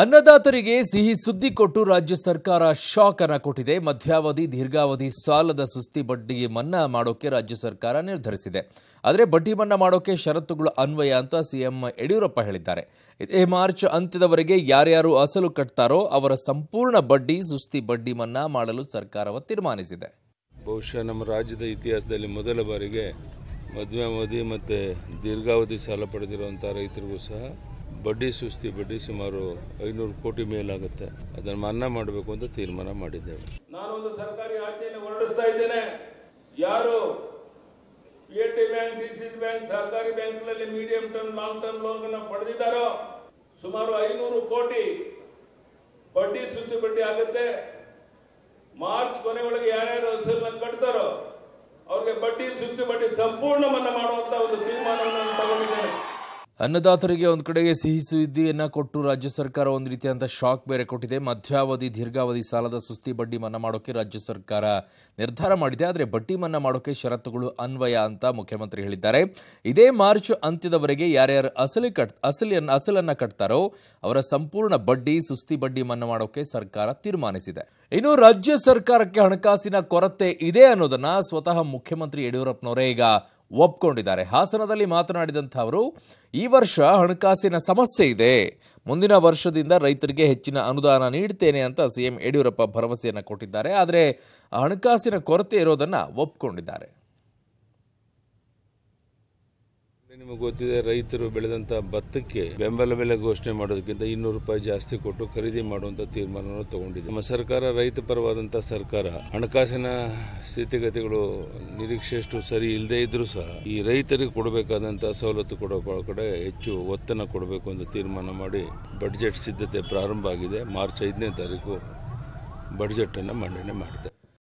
ಅನ್ನದಾತರಿಗೆ ಸಿಹಿ ಸುದ್ದಿ ಕೊಟ್ಟು ರಾಜ್ಯ ಸರ್ಕಾರ ಶಾಕ್ ಅನ್ನ ಕೊಟ್ಟಿದೆ ಮಧ್ಯಾವಧಿ ದೀರ್ಘಾವಧಿ ಸಾಲದ ಸುಸ್ತಿ ಬಡ್ಡಿ ಮನ್ನಾ ಮಾಡೋಕೆ ರಾಜ್ಯ ಸರ್ಕಾರ ನಿರ್ಧರಿಸಿದೆ ಆದರೆ ಬಡ್ಡಿ ಮನ್ನಾ ಮಾಡೋಕೆ ಷರತ್ತುಗಳು ಅನ್ವಯ ಅಂತ ಸಿಎಂ ಯಡಿಯೂರಪ್ಪ ಹೇಳಿದ್ದಾರೆ ಇದೇ ಮಾರ್ಚ್ ಅಂತ್ಯದವರೆಗೆ ಯಾರ್ಯಾರು ಅಸಲು ಕಟ್ತಾರೋ ಅವರ ಸಂಪೂರ್ಣ ಬಡ್ಡಿ ಸುಸ್ತಿ ಬಡ್ಡಿ ಮನ್ನಾ ಮಾಡಲು ಸರ್ಕಾರವು ತೀರ್ಮಾನಿಸಿದೆ ಬಹುಶಃ ನಮ್ಮ ರಾಜ್ಯದ ಇತಿಹಾಸದಲ್ಲಿ ಮೊದಲ ಬಾರಿಗೆ ಮಧ್ಯಾವಧಿ ಮತ್ತು ದೀರ್ಘಾವಧಿ ಸಾಲ ಪಡೆದಿರುವಂಥ ರೈತರಿಗೂ ಸಹ ಬಡ್ಡಿ ಸುಸ್ತಿ ಬಡ್ಡಿ ಸುಮಾರು ಐನೂರು ಕೋಟಿ ಮೇಲಾಗುತ್ತೆ ಅದನ್ನು ಮನ್ನಾ ಮಾಡಬೇಕು ಅಂತ ತೀರ್ಮಾನ ಮಾಡಿದ್ದೇವೆ ನಾನು ಒಂದು ಸರ್ಕಾರಿ ಆಜ್ಞೆಯನ್ನು ಹೊರಡಿಸ್ತಾ ಇದ್ದೇನೆ ಯಾರು ಪಿ ಬ್ಯಾಂಕ್ ಡಿ ಬ್ಯಾಂಕ್ ಸರ್ಕಾರಿ ಬ್ಯಾಂಕ್ಗಳಲ್ಲಿ medium term long term loan ಪಡೆದಿದ್ದಾರೋ ಸುಮಾರು ಐನೂರು ಕೋಟಿ ಬಡ್ಡಿ ಸುಸ್ತಿ ಬಡ್ಡಿ ಆಗುತ್ತೆ ಮಾರ್ಚ್ ಕೊನೆ ಒಳಗೆ ಯಾರ್ಯಾರು ಹಸಿರನ್ನು ಕಟ್ತಾರೋ ಅವ್ರಿಗೆ ಬಡ್ಡಿ ಸುತ್ತಿ ಬಡ್ಡಿ ಸಂಪೂರ್ಣ ಮನ್ನಾ ಮಾಡುವಂತ ಅನ್ನದಾತರಿಗೆ ಒಂದು ಕಡೆಗೆ ಸಿಹಿ ಸುದ್ದಿಯನ್ನು ಕೊಟ್ಟು ರಾಜ್ಯ ಸರ್ಕಾರ ಒಂದು ರೀತಿಯಾದಂಥ ಶಾಕ್ ಬೇರೆ ಕೊಟ್ಟಿದೆ ಮಧ್ಯಾವಧಿ ದೀರ್ಘಾವಧಿ ಸಾಲದ ಸುಸ್ತಿ ಬಡ್ಡಿ ಮನ್ನಾ ಮಾಡೋಕ್ಕೆ ರಾಜ್ಯ ಸರ್ಕಾರ ನಿರ್ಧಾರ ಮಾಡಿದೆ ಆದರೆ ಬಡ್ಡಿ ಮನ್ನಾ ಮಾಡೋಕ್ಕೆ ಷರತ್ತುಗಳು ಅನ್ವಯ ಅಂತ ಮುಖ್ಯಮಂತ್ರಿ ಹೇಳಿದ್ದಾರೆ ಇದೇ ಮಾರ್ಚ್ ಅಂತ್ಯದವರೆಗೆ ಯಾರ್ಯಾರು ಅಸಲಿ ಕಟ್ ಅಸಲಿಯನ್ನು ಅಸಲನ್ನು ಕಟ್ತಾರೋ ಅವರ ಸಂಪೂರ್ಣ ಬಡ್ಡಿ ಸುಸ್ತಿ ಬಡ್ಡಿ ಮನ್ನಾ ಮಾಡೋಕ್ಕೆ ಸರ್ಕಾರ ತೀರ್ಮಾನಿಸಿದೆ ಇನ್ನು ರಾಜ್ಯ ಸರ್ಕಾರಕ್ಕೆ ಹಣಕಾಸಿನ ಕೊರತೆ ಇದೆ ಅನ್ನೋದನ್ನ ಸ್ವತಃ ಮುಖ್ಯಮಂತ್ರಿ ಯಡಿಯೂರಪ್ಪನವರೇ ಈಗ ಒಪ್ಕೊಂಡಿದ್ದಾರೆ ಹಾಸನದಲ್ಲಿ ಮಾತನಾಡಿದಂಥ ಅವರು ಈ ವರ್ಷ ಹಣಕಾಸಿನ ಸಮಸ್ಯೆ ಇದೆ ಮುಂದಿನ ವರ್ಷದಿಂದ ರೈತರಿಗೆ ಹೆಚ್ಚಿನ ಅನುದಾನ ನೀಡುತ್ತೇನೆ ಅಂತ ಸಿಎಂ ಯಡಿಯೂರಪ್ಪ ಭರವಸೆಯನ್ನು ಕೊಟ್ಟಿದ್ದಾರೆ ಆದರೆ ಹಣಕಾಸಿನ ಕೊರತೆ ಇರೋದನ್ನು ಒಪ್ಕೊಂಡಿದ್ದಾರೆ ನಿಮಗೆ ಗೊತ್ತಿದೆ ರೈತರು ಬೆಳೆದಂತ ಭತ್ತಕ್ಕೆ ಬೆಂಬಲ ಬೆಲೆ ಘೋಷಣೆ ಮಾಡೋದಕ್ಕಿಂತ ಇನ್ನೂರು ರೂಪಾಯಿ ಜಾಸ್ತಿ ಕೊಟ್ಟು ಖರೀದಿ ಮಾಡುವಂತ ತೀರ್ಮಾನವನ್ನು ತಗೊಂಡಿದೆ ನಮ್ಮ ಸರ್ಕಾರ ರೈತ ಪರವಾದಂತಹ ಸರ್ಕಾರ ಹಣಕಾಸಿನ ಸ್ಥಿತಿಗತಿಗಳು ನಿರೀಕ್ಷೆಯಷ್ಟು ಸರಿ ಇಲ್ಲದೆ ಇದ್ರೂ ಸಹ ಈ ರೈತರಿಗೆ ಕೊಡಬೇಕಾದಂತಹ ಸವಲತ್ತು ಕೊಡೋ ಕಡೆ ಹೆಚ್ಚು ಒತ್ತನ್ನು ಕೊಡಬೇಕು ಅಂತ ತೀರ್ಮಾನ ಮಾಡಿ ಬಡ್ಜೆಟ್ ಸಿದ್ಧತೆ ಪ್ರಾರಂಭ ಆಗಿದೆ ಮಾರ್ಚ್ ಐದನೇ ತಾರೀಕು ಅನ್ನು ಮಂಡನೆ ಮಾಡಿದೆ